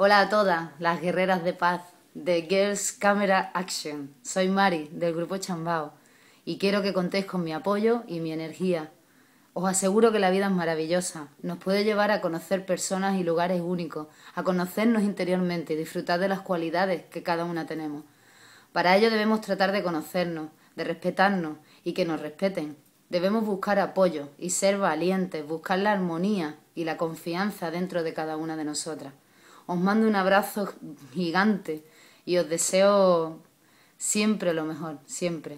Hola a todas las guerreras de paz de Girls Camera Action. Soy Mari del grupo Chambao y quiero que contéis con mi apoyo y mi energía. Os aseguro que la vida es maravillosa, nos puede llevar a conocer personas y lugares únicos, a conocernos interiormente y disfrutar de las cualidades que cada una tenemos. Para ello debemos tratar de conocernos, de respetarnos y que nos respeten. Debemos buscar apoyo y ser valientes, buscar la armonía y la confianza dentro de cada una de nosotras. Os mando un abrazo gigante y os deseo siempre lo mejor, siempre.